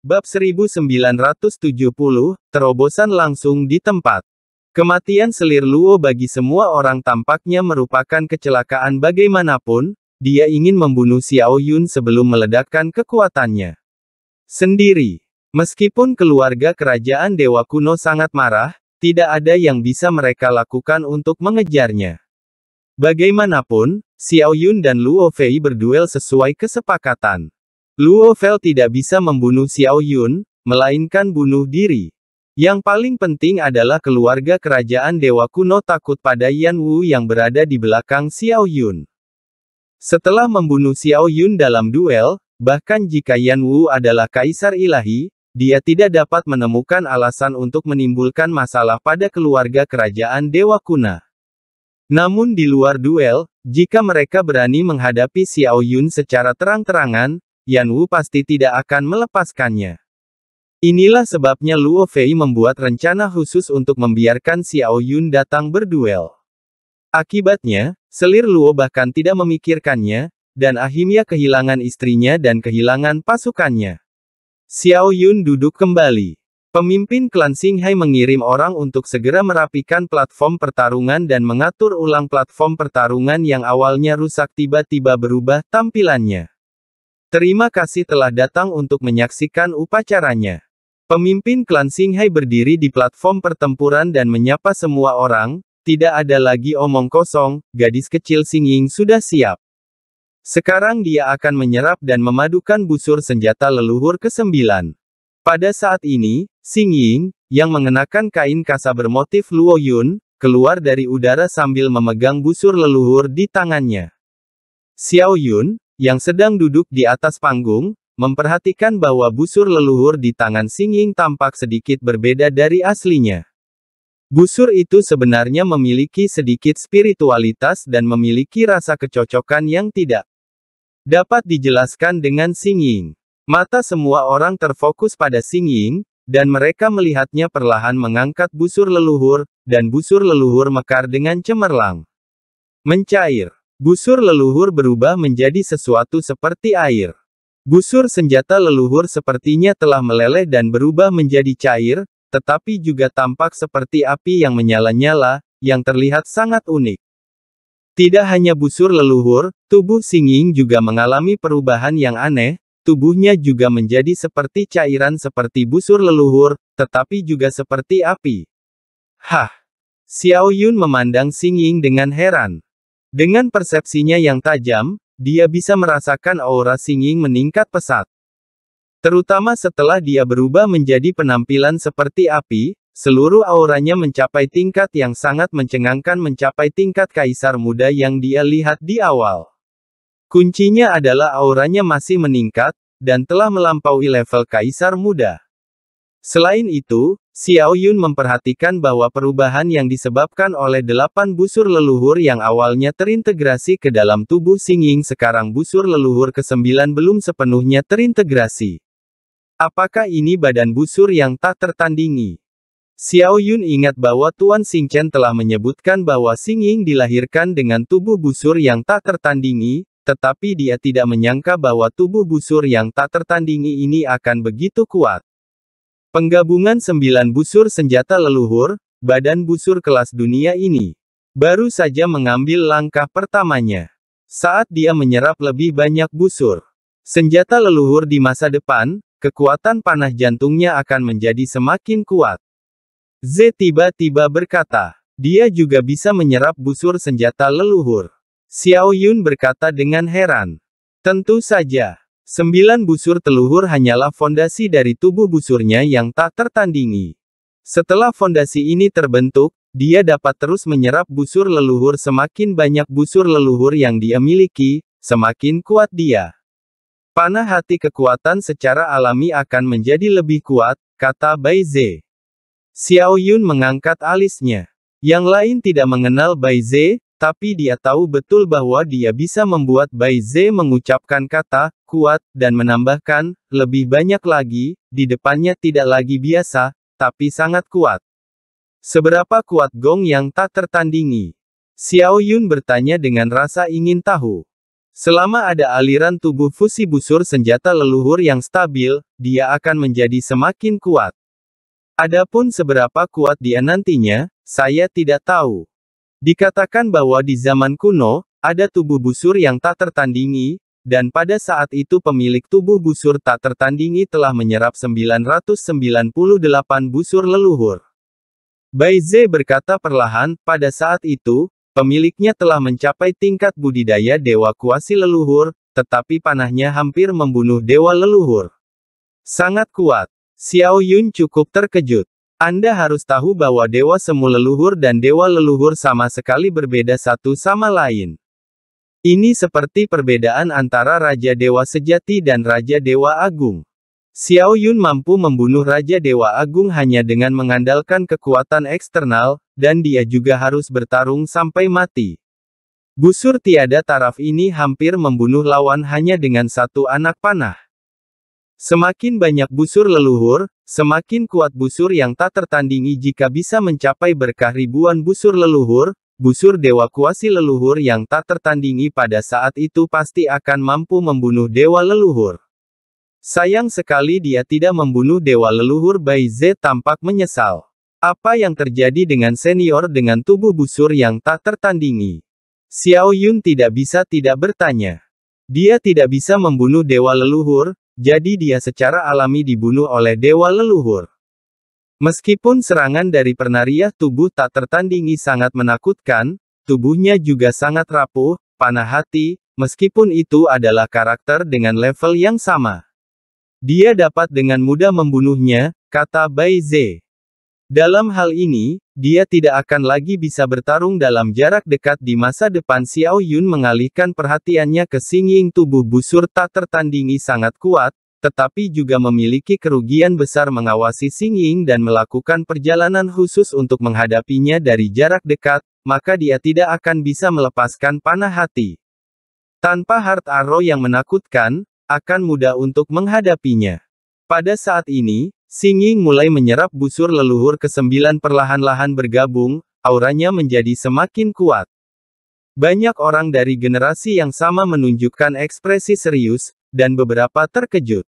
Bab 1970, terobosan langsung di tempat. Kematian selir Luo bagi semua orang tampaknya merupakan kecelakaan bagaimanapun, dia ingin membunuh Xiao Yun sebelum meledakkan kekuatannya. Sendiri. Meskipun keluarga kerajaan Dewa Kuno sangat marah, tidak ada yang bisa mereka lakukan untuk mengejarnya. Bagaimanapun, Xiao Yun dan Luo Fei berduel sesuai kesepakatan. Luo Fel tidak bisa membunuh Xiao Yun, melainkan bunuh diri. Yang paling penting adalah keluarga kerajaan dewa kuno takut pada Yan Wu yang berada di belakang Xiao Yun. Setelah membunuh Xiao Yun dalam duel, bahkan jika Yan Wu adalah kaisar ilahi, dia tidak dapat menemukan alasan untuk menimbulkan masalah pada keluarga kerajaan dewa kuna. Namun di luar duel, jika mereka berani menghadapi Xiao Yun secara terang-terangan, Yan Wu pasti tidak akan melepaskannya. Inilah sebabnya Luo Fei membuat rencana khusus untuk membiarkan Xiao Yun datang berduel. Akibatnya, selir Luo bahkan tidak memikirkannya, dan akhirnya kehilangan istrinya dan kehilangan pasukannya. Xiao Yun duduk kembali. Pemimpin klan Xinghai mengirim orang untuk segera merapikan platform pertarungan dan mengatur ulang platform pertarungan yang awalnya rusak tiba-tiba berubah tampilannya. Terima kasih telah datang untuk menyaksikan upacaranya. Pemimpin klan Singhai berdiri di platform pertempuran dan menyapa semua orang, tidak ada lagi omong kosong, gadis kecil Singying sudah siap. Sekarang dia akan menyerap dan memadukan busur senjata leluhur ke-9. Pada saat ini, Singying, yang mengenakan kain kasa bermotif Luo Yun, keluar dari udara sambil memegang busur leluhur di tangannya. Xiao Yun, yang sedang duduk di atas panggung, memperhatikan bahwa busur leluhur di tangan Singing tampak sedikit berbeda dari aslinya. Busur itu sebenarnya memiliki sedikit spiritualitas dan memiliki rasa kecocokan yang tidak dapat dijelaskan dengan Singing. Mata semua orang terfokus pada Singing, dan mereka melihatnya perlahan mengangkat busur leluhur, dan busur leluhur mekar dengan cemerlang. Mencair. Busur leluhur berubah menjadi sesuatu seperti air. Busur senjata leluhur sepertinya telah meleleh dan berubah menjadi cair, tetapi juga tampak seperti api yang menyala-nyala, yang terlihat sangat unik. Tidak hanya busur leluhur, tubuh singing juga mengalami perubahan yang aneh, tubuhnya juga menjadi seperti cairan seperti busur leluhur, tetapi juga seperti api. Hah! Xiao Yun memandang singing dengan heran. Dengan persepsinya yang tajam, dia bisa merasakan aura Singing meningkat pesat. Terutama setelah dia berubah menjadi penampilan seperti api, seluruh auranya mencapai tingkat yang sangat mencengangkan mencapai tingkat kaisar muda yang dia lihat di awal. Kuncinya adalah auranya masih meningkat, dan telah melampaui level kaisar muda. Selain itu, Xiao Yun memperhatikan bahwa perubahan yang disebabkan oleh delapan busur leluhur yang awalnya terintegrasi ke dalam tubuh Ying sekarang busur leluhur ke kesembilan belum sepenuhnya terintegrasi. Apakah ini badan busur yang tak tertandingi? Xiao Yun ingat bahwa Tuan Xing Chen telah menyebutkan bahwa Ying dilahirkan dengan tubuh busur yang tak tertandingi, tetapi dia tidak menyangka bahwa tubuh busur yang tak tertandingi ini akan begitu kuat. Penggabungan sembilan busur senjata leluhur, badan busur kelas dunia ini, baru saja mengambil langkah pertamanya. Saat dia menyerap lebih banyak busur senjata leluhur di masa depan, kekuatan panah jantungnya akan menjadi semakin kuat. Z tiba-tiba berkata, dia juga bisa menyerap busur senjata leluhur. Xiao Yun berkata dengan heran. Tentu saja, Sembilan busur teluhur hanyalah fondasi dari tubuh busurnya yang tak tertandingi. Setelah fondasi ini terbentuk, dia dapat terus menyerap busur leluhur semakin banyak busur leluhur yang dia miliki, semakin kuat dia. Panah hati kekuatan secara alami akan menjadi lebih kuat, kata Bai Ze. Xiao Yun mengangkat alisnya. Yang lain tidak mengenal Bai Ze, tapi dia tahu betul bahwa dia bisa membuat Bai Ze mengucapkan kata, kuat, dan menambahkan, lebih banyak lagi, di depannya tidak lagi biasa, tapi sangat kuat. Seberapa kuat Gong yang tak tertandingi? Xiao Yun bertanya dengan rasa ingin tahu. Selama ada aliran tubuh fusi busur senjata leluhur yang stabil, dia akan menjadi semakin kuat. Adapun seberapa kuat dia nantinya, saya tidak tahu. Dikatakan bahwa di zaman kuno, ada tubuh busur yang tak tertandingi, dan pada saat itu pemilik tubuh busur tak tertandingi telah menyerap 998 busur leluhur. Baize berkata perlahan, pada saat itu, pemiliknya telah mencapai tingkat budidaya dewa kuasi leluhur, tetapi panahnya hampir membunuh dewa leluhur. Sangat kuat. Xiao Yun cukup terkejut. Anda harus tahu bahwa dewa semu leluhur dan dewa leluhur sama sekali berbeda satu sama lain. Ini seperti perbedaan antara Raja Dewa Sejati dan Raja Dewa Agung. Xiao Yun mampu membunuh Raja Dewa Agung hanya dengan mengandalkan kekuatan eksternal, dan dia juga harus bertarung sampai mati. Busur tiada taraf ini hampir membunuh lawan hanya dengan satu anak panah. Semakin banyak busur leluhur, semakin kuat busur yang tak tertandingi jika bisa mencapai berkah ribuan busur leluhur, busur dewa kuasi leluhur yang tak tertandingi pada saat itu pasti akan mampu membunuh dewa leluhur. Sayang sekali dia tidak membunuh dewa leluhur Bai Z tampak menyesal. Apa yang terjadi dengan senior dengan tubuh busur yang tak tertandingi? Xiao Yun tidak bisa tidak bertanya. Dia tidak bisa membunuh dewa leluhur, jadi dia secara alami dibunuh oleh dewa leluhur. Meskipun serangan dari Pernariah tubuh tak tertandingi sangat menakutkan, tubuhnya juga sangat rapuh, panah hati, meskipun itu adalah karakter dengan level yang sama. Dia dapat dengan mudah membunuhnya, kata Bai Ze. Dalam hal ini, dia tidak akan lagi bisa bertarung dalam jarak dekat di masa depan Xiao Yun mengalihkan perhatiannya ke singing tubuh busur tak tertandingi sangat kuat, tetapi juga memiliki kerugian besar mengawasi singing dan melakukan perjalanan khusus untuk menghadapinya dari jarak dekat, maka dia tidak akan bisa melepaskan panah hati. Tanpa hard Arrow yang menakutkan, akan mudah untuk menghadapinya. Pada saat ini, Singi mulai menyerap busur leluhur kesembilan perlahan-lahan bergabung, auranya menjadi semakin kuat. Banyak orang dari generasi yang sama menunjukkan ekspresi serius, dan beberapa terkejut.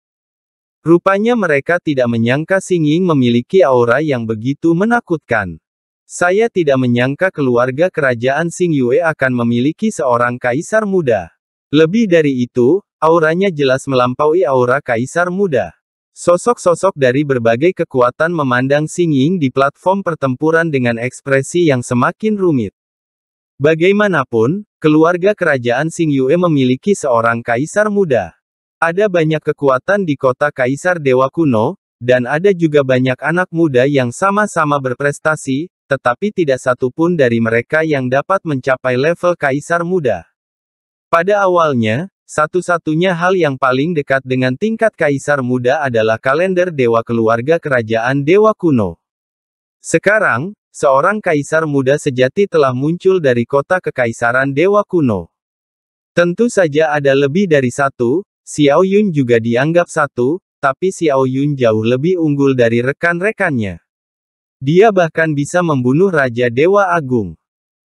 Rupanya mereka tidak menyangka Singing memiliki aura yang begitu menakutkan. Saya tidak menyangka keluarga kerajaan Sing Yue akan memiliki seorang kaisar muda. Lebih dari itu, auranya jelas melampaui aura kaisar muda. Sosok-sosok dari berbagai kekuatan memandang Xing Ying di platform pertempuran dengan ekspresi yang semakin rumit. Bagaimanapun, keluarga kerajaan Xing Yue memiliki seorang kaisar muda. Ada banyak kekuatan di kota kaisar dewa kuno, dan ada juga banyak anak muda yang sama-sama berprestasi, tetapi tidak satu pun dari mereka yang dapat mencapai level kaisar muda. Pada awalnya, satu-satunya hal yang paling dekat dengan tingkat kaisar muda adalah kalender dewa keluarga kerajaan dewa kuno. Sekarang, seorang kaisar muda sejati telah muncul dari kota kekaisaran dewa kuno. Tentu saja ada lebih dari satu, Xiao Yun juga dianggap satu, tapi Xiao Yun jauh lebih unggul dari rekan-rekannya. Dia bahkan bisa membunuh Raja Dewa Agung.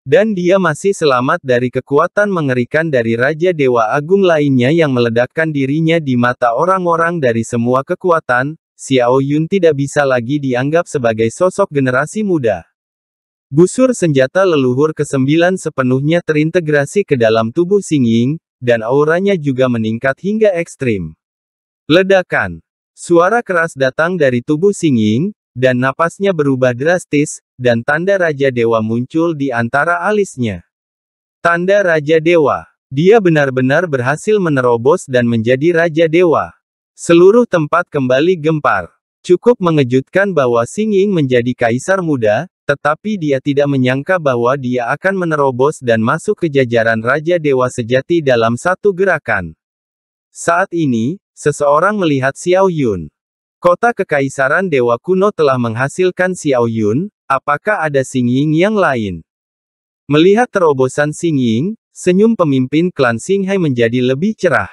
Dan dia masih selamat dari kekuatan mengerikan dari Raja Dewa Agung lainnya yang meledakkan dirinya di mata orang-orang dari semua kekuatan, Xiao Yun tidak bisa lagi dianggap sebagai sosok generasi muda. Busur senjata leluhur ke-9 sepenuhnya terintegrasi ke dalam tubuh Singing, dan auranya juga meningkat hingga ekstrim. Ledakan. Suara keras datang dari tubuh Singing, dan napasnya berubah drastis, dan tanda Raja Dewa muncul di antara alisnya. Tanda Raja Dewa. Dia benar-benar berhasil menerobos dan menjadi Raja Dewa. Seluruh tempat kembali gempar. Cukup mengejutkan bahwa Singing menjadi kaisar muda, tetapi dia tidak menyangka bahwa dia akan menerobos dan masuk ke jajaran Raja Dewa Sejati dalam satu gerakan. Saat ini, seseorang melihat Xiao Yun. Kota Kekaisaran Dewa Kuno telah menghasilkan Xiao Yun, apakah ada Xing Ying yang lain? Melihat terobosan Xing Ying, senyum pemimpin klan Xinghai menjadi lebih cerah.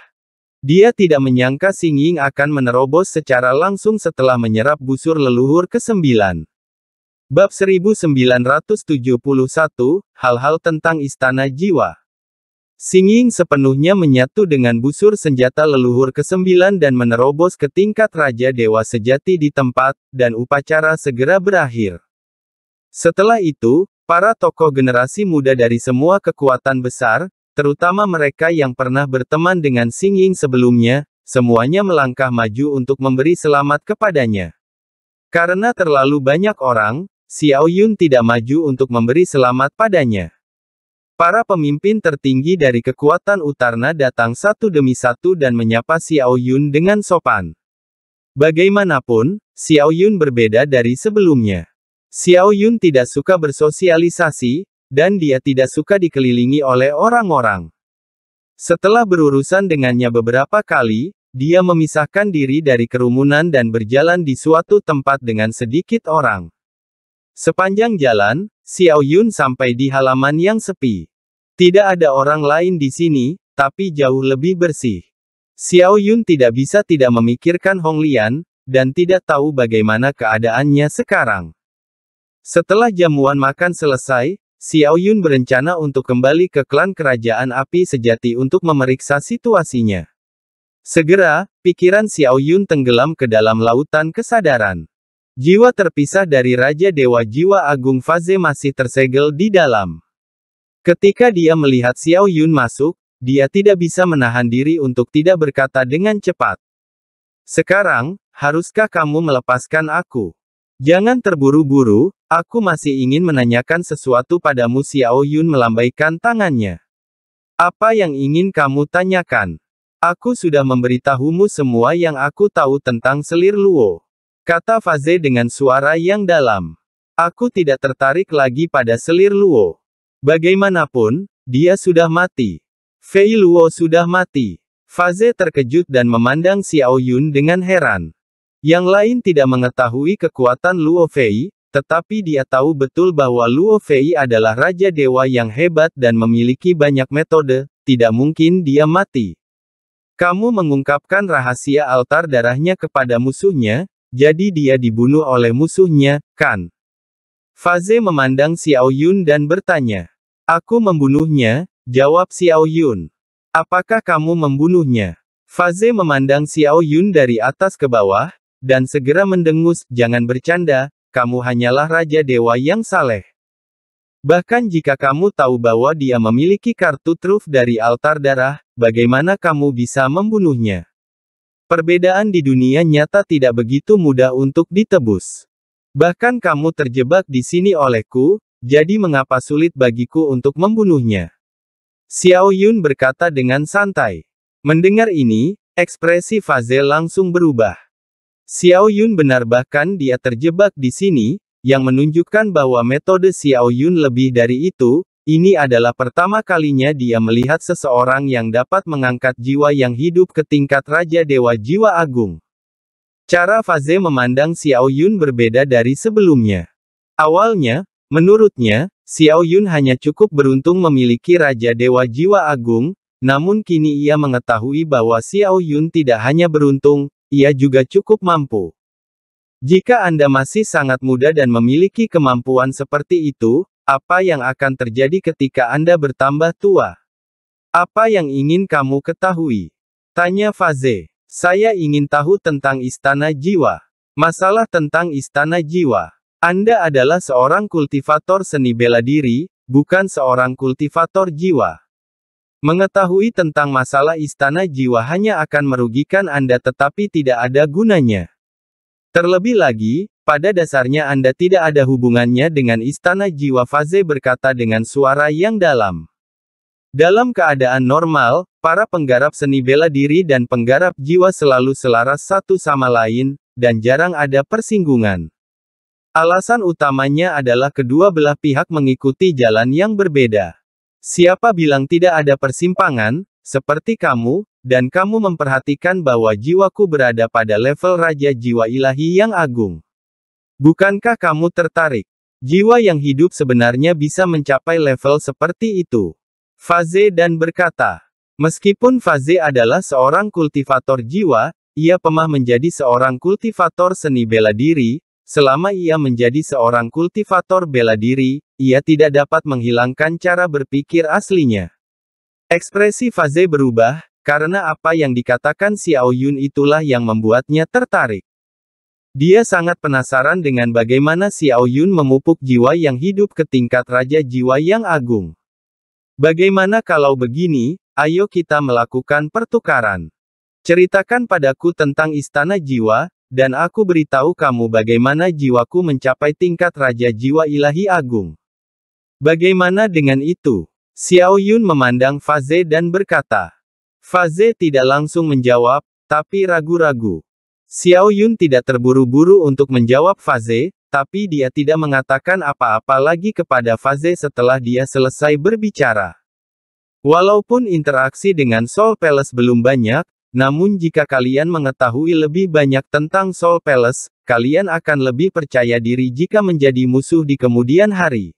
Dia tidak menyangka Xing Ying akan menerobos secara langsung setelah menyerap busur leluhur ke-9. Bab 1971, Hal-Hal Tentang Istana Jiwa Singing sepenuhnya menyatu dengan busur senjata leluhur ke-9 dan menerobos ke tingkat Raja Dewa Sejati di tempat, dan upacara segera berakhir. Setelah itu, para tokoh generasi muda dari semua kekuatan besar, terutama mereka yang pernah berteman dengan Singing sebelumnya, semuanya melangkah maju untuk memberi selamat kepadanya. Karena terlalu banyak orang, Xiao Yun tidak maju untuk memberi selamat padanya. Para pemimpin tertinggi dari kekuatan Utarna datang satu demi satu dan menyapa Xiao Yun dengan sopan. Bagaimanapun, Xiao Yun berbeda dari sebelumnya. Xiao Yun tidak suka bersosialisasi, dan dia tidak suka dikelilingi oleh orang-orang. Setelah berurusan dengannya beberapa kali, dia memisahkan diri dari kerumunan dan berjalan di suatu tempat dengan sedikit orang. Sepanjang jalan, Xiao Yun sampai di halaman yang sepi. Tidak ada orang lain di sini, tapi jauh lebih bersih. Xiao Yun tidak bisa tidak memikirkan Hong Lian, dan tidak tahu bagaimana keadaannya sekarang. Setelah jamuan makan selesai, Xiao Yun berencana untuk kembali ke klan kerajaan api sejati untuk memeriksa situasinya. Segera, pikiran Xiao Yun tenggelam ke dalam lautan kesadaran. Jiwa terpisah dari Raja Dewa Jiwa Agung Faze masih tersegel di dalam. Ketika dia melihat Xiao Yun masuk, dia tidak bisa menahan diri untuk tidak berkata dengan cepat. Sekarang, haruskah kamu melepaskan aku? Jangan terburu-buru, aku masih ingin menanyakan sesuatu padamu Xiao Yun melambaikan tangannya. Apa yang ingin kamu tanyakan? Aku sudah memberitahumu semua yang aku tahu tentang selir Luo. Kata Faze dengan suara yang dalam. Aku tidak tertarik lagi pada selir Luo. Bagaimanapun, dia sudah mati. Fei Luo sudah mati. Faze terkejut dan memandang Xiao Yun dengan heran. Yang lain tidak mengetahui kekuatan Luo Fei, tetapi dia tahu betul bahwa Luo Fei adalah raja dewa yang hebat dan memiliki banyak metode, tidak mungkin dia mati. Kamu mengungkapkan rahasia altar darahnya kepada musuhnya, jadi dia dibunuh oleh musuhnya, kan? Faze memandang Xiao Yun dan bertanya. Aku membunuhnya, jawab Xiao Yun. Apakah kamu membunuhnya? Faze memandang Xiao Yun dari atas ke bawah, dan segera mendengus, jangan bercanda, kamu hanyalah Raja Dewa yang saleh. Bahkan jika kamu tahu bahwa dia memiliki kartu truf dari altar darah, bagaimana kamu bisa membunuhnya? Perbedaan di dunia nyata tidak begitu mudah untuk ditebus. Bahkan kamu terjebak di sini olehku, jadi mengapa sulit bagiku untuk membunuhnya? Xiao Yun berkata dengan santai. Mendengar ini, ekspresi Faze langsung berubah. Xiao Yun benar bahkan dia terjebak di sini, yang menunjukkan bahwa metode Xiao Yun lebih dari itu, ini adalah pertama kalinya dia melihat seseorang yang dapat mengangkat jiwa yang hidup ke tingkat Raja Dewa Jiwa Agung. Cara Faze memandang Xiao Yun berbeda dari sebelumnya. Awalnya, menurutnya, Xiao Yun hanya cukup beruntung memiliki Raja Dewa Jiwa Agung, namun kini ia mengetahui bahwa Xiao Yun tidak hanya beruntung, ia juga cukup mampu. Jika Anda masih sangat muda dan memiliki kemampuan seperti itu, apa yang akan terjadi ketika Anda bertambah tua? Apa yang ingin kamu ketahui? Tanya Faze. Saya ingin tahu tentang istana jiwa. Masalah tentang istana jiwa. Anda adalah seorang kultivator seni bela diri, bukan seorang kultivator jiwa. Mengetahui tentang masalah istana jiwa hanya akan merugikan Anda tetapi tidak ada gunanya. Terlebih lagi, pada dasarnya Anda tidak ada hubungannya dengan istana jiwa Faze berkata dengan suara yang dalam. Dalam keadaan normal, para penggarap seni bela diri dan penggarap jiwa selalu selaras satu sama lain, dan jarang ada persinggungan. Alasan utamanya adalah kedua belah pihak mengikuti jalan yang berbeda. Siapa bilang tidak ada persimpangan, seperti kamu, dan kamu memperhatikan bahwa jiwaku berada pada level Raja Jiwa Ilahi yang agung. Bukankah kamu tertarik? Jiwa yang hidup sebenarnya bisa mencapai level seperti itu. Faze dan berkata, meskipun Faze adalah seorang kultivator jiwa, ia pemah menjadi seorang kultivator seni bela diri, selama ia menjadi seorang kultivator bela diri, ia tidak dapat menghilangkan cara berpikir aslinya. Ekspresi Faze berubah, karena apa yang dikatakan Xiao Yun itulah yang membuatnya tertarik. Dia sangat penasaran dengan bagaimana Xiao Yun memupuk jiwa yang hidup ke tingkat Raja Jiwa yang Agung. Bagaimana kalau begini, ayo kita melakukan pertukaran. Ceritakan padaku tentang Istana Jiwa, dan aku beritahu kamu bagaimana jiwaku mencapai tingkat Raja Jiwa Ilahi Agung. Bagaimana dengan itu? Xiao Yun memandang Faze dan berkata. Faze tidak langsung menjawab, tapi ragu-ragu. Xiao Yun tidak terburu-buru untuk menjawab Faze, tapi dia tidak mengatakan apa-apa lagi kepada Faze setelah dia selesai berbicara. Walaupun interaksi dengan Soul Palace belum banyak, namun jika kalian mengetahui lebih banyak tentang Soul Palace, kalian akan lebih percaya diri jika menjadi musuh di kemudian hari.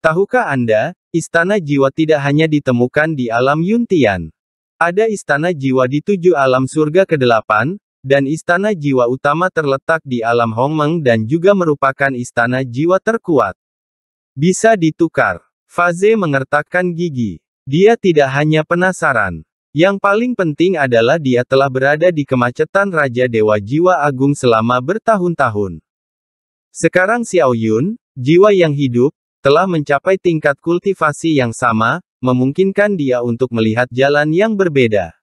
Tahukah Anda, istana jiwa tidak hanya ditemukan di alam Yuntian. Ada istana jiwa di tujuh alam surga ke-8, dan istana jiwa utama terletak di alam Hongmeng dan juga merupakan istana jiwa terkuat. Bisa ditukar. Faze mengertakkan gigi. Dia tidak hanya penasaran. Yang paling penting adalah dia telah berada di kemacetan Raja Dewa Jiwa Agung selama bertahun-tahun. Sekarang Xiao Yun, jiwa yang hidup, telah mencapai tingkat kultivasi yang sama, memungkinkan dia untuk melihat jalan yang berbeda.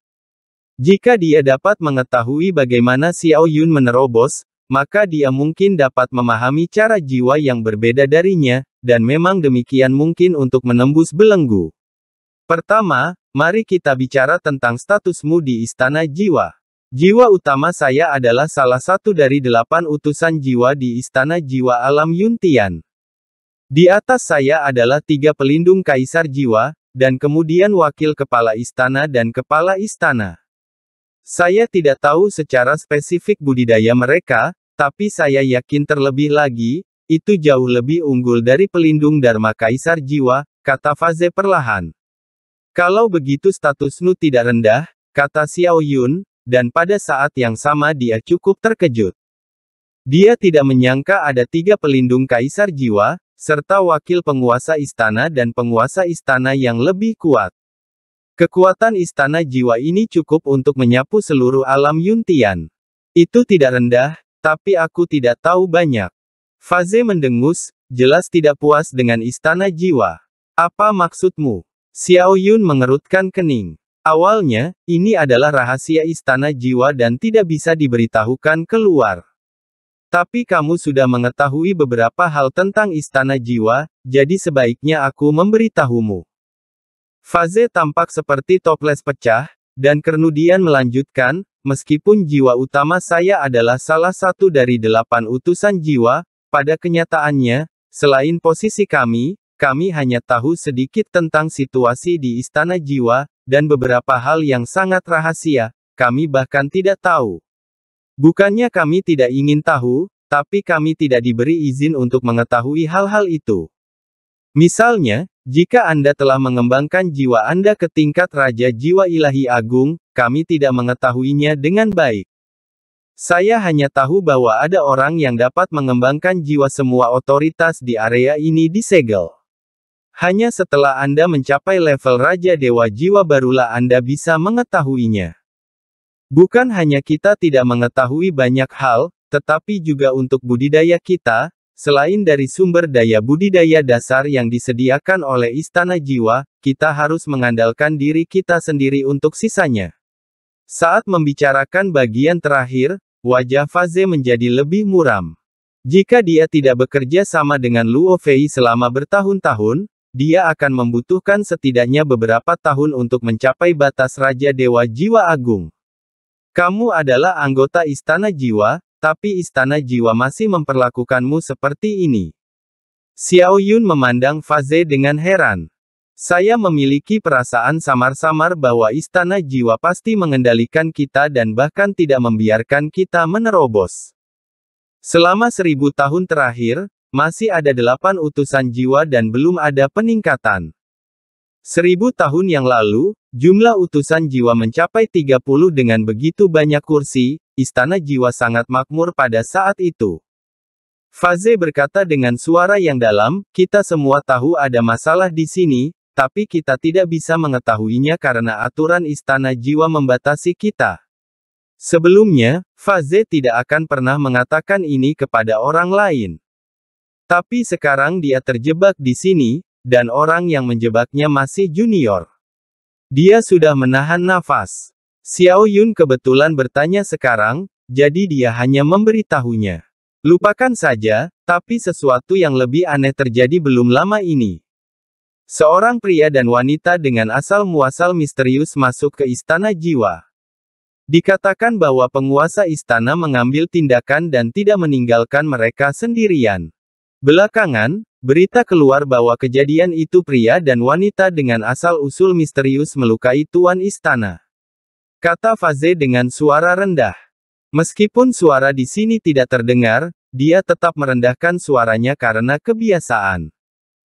Jika dia dapat mengetahui bagaimana Xiao Yun menerobos, maka dia mungkin dapat memahami cara jiwa yang berbeda darinya, dan memang demikian mungkin untuk menembus belenggu. Pertama, mari kita bicara tentang statusmu di Istana Jiwa. Jiwa utama saya adalah salah satu dari delapan utusan jiwa di Istana Jiwa Alam Yuntian. Di atas saya adalah tiga pelindung kaisar jiwa, dan kemudian wakil kepala istana dan kepala istana. Saya tidak tahu secara spesifik budidaya mereka, tapi saya yakin terlebih lagi, itu jauh lebih unggul dari pelindung Dharma Kaisar Jiwa, kata Faze perlahan. Kalau begitu statusmu tidak rendah, kata Xiao Yun, dan pada saat yang sama dia cukup terkejut. Dia tidak menyangka ada tiga pelindung Kaisar Jiwa, serta wakil penguasa istana dan penguasa istana yang lebih kuat. Kekuatan istana jiwa ini cukup untuk menyapu seluruh alam Yuntian. Itu tidak rendah, tapi aku tidak tahu banyak. Faze mendengus, jelas tidak puas dengan istana jiwa. Apa maksudmu? Xiao Yun mengerutkan kening. Awalnya, ini adalah rahasia istana jiwa dan tidak bisa diberitahukan keluar. Tapi kamu sudah mengetahui beberapa hal tentang istana jiwa, jadi sebaiknya aku memberitahumu. Faze tampak seperti toples pecah, dan Kernudian melanjutkan, meskipun jiwa utama saya adalah salah satu dari delapan utusan jiwa, pada kenyataannya, selain posisi kami, kami hanya tahu sedikit tentang situasi di Istana Jiwa, dan beberapa hal yang sangat rahasia, kami bahkan tidak tahu. Bukannya kami tidak ingin tahu, tapi kami tidak diberi izin untuk mengetahui hal-hal itu. Misalnya, jika Anda telah mengembangkan jiwa Anda ke tingkat Raja Jiwa Ilahi Agung, kami tidak mengetahuinya dengan baik. Saya hanya tahu bahwa ada orang yang dapat mengembangkan jiwa semua otoritas di area ini disegel. Hanya setelah Anda mencapai level Raja Dewa Jiwa barulah Anda bisa mengetahuinya. Bukan hanya kita tidak mengetahui banyak hal, tetapi juga untuk budidaya kita, Selain dari sumber daya budidaya dasar yang disediakan oleh Istana Jiwa, kita harus mengandalkan diri kita sendiri untuk sisanya. Saat membicarakan bagian terakhir, wajah Faze menjadi lebih muram. Jika dia tidak bekerja sama dengan Luo Fei selama bertahun-tahun, dia akan membutuhkan setidaknya beberapa tahun untuk mencapai batas Raja Dewa Jiwa Agung. Kamu adalah anggota Istana Jiwa, tapi istana jiwa masih memperlakukanmu seperti ini. Xiao Yun memandang Faze dengan heran. Saya memiliki perasaan samar-samar bahwa istana jiwa pasti mengendalikan kita dan bahkan tidak membiarkan kita menerobos. Selama seribu tahun terakhir, masih ada delapan utusan jiwa dan belum ada peningkatan. Seribu tahun yang lalu, jumlah utusan jiwa mencapai 30 dengan begitu banyak kursi, istana jiwa sangat makmur pada saat itu. Faze berkata dengan suara yang dalam, kita semua tahu ada masalah di sini, tapi kita tidak bisa mengetahuinya karena aturan istana jiwa membatasi kita. Sebelumnya, Faze tidak akan pernah mengatakan ini kepada orang lain. Tapi sekarang dia terjebak di sini, dan orang yang menjebaknya masih junior. Dia sudah menahan nafas. Xiao Yun kebetulan bertanya sekarang, jadi dia hanya memberitahunya. Lupakan saja, tapi sesuatu yang lebih aneh terjadi belum lama ini. Seorang pria dan wanita dengan asal-muasal misterius masuk ke istana jiwa. Dikatakan bahwa penguasa istana mengambil tindakan dan tidak meninggalkan mereka sendirian. Belakangan, Berita keluar bahwa kejadian itu pria dan wanita dengan asal-usul misterius melukai tuan istana. Kata Faze dengan suara rendah. Meskipun suara di sini tidak terdengar, dia tetap merendahkan suaranya karena kebiasaan.